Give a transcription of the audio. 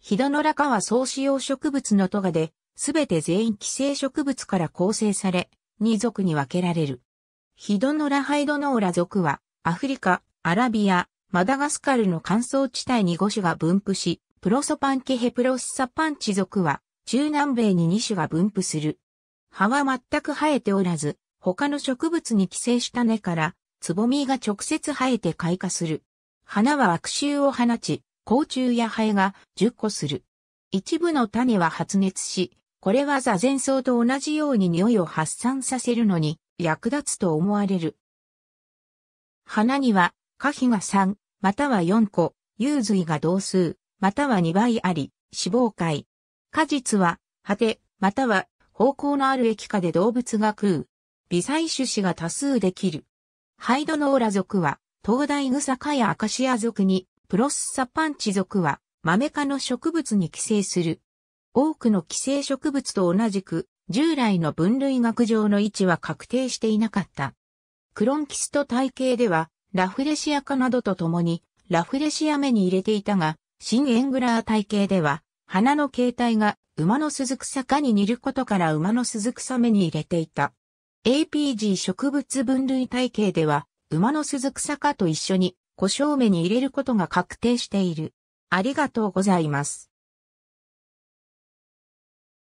ヒドノラ科は総使用植物のトガで、すべて全員寄生植物から構成され、2族に分けられる。ヒドノラハイドノーラ族は、アフリカ、アラビア、マダガスカルの乾燥地帯に5種が分布し、プロソパンケヘプロスサパンチ属は、中南米に2種が分布する。葉は全く生えておらず、他の植物に寄生した根から、つぼみが直接生えて開花する。花は悪臭を放ち、甲虫やハエが熟個する。一部の種は発熱し、これは座禅草と同じように匂いを発散させるのに役立つと思われる。花には、花皮が3、または4個、幽髄が同数、または2倍あり、死亡解。果実は、果て、または、方向のある液化で動物が食う。微細種子が多数できる。ハイドノーラ属は、東大草科やアカシア属にプロッサパンチ属はマメ科の植物に寄生する。多くの寄生植物と同じく、従来の分類学上の位置は確定していなかった。クロンキスト体系では、ラフレシア科などと共に、ラフレシア目に入れていたが、新エングラー体系では、花の形態が馬の鈴草科に似ることから馬の鈴草目に入れていた。APG 植物分類体系では、馬の鈴草科と一緒に小正目に入れることが確定している。ありがとうございます。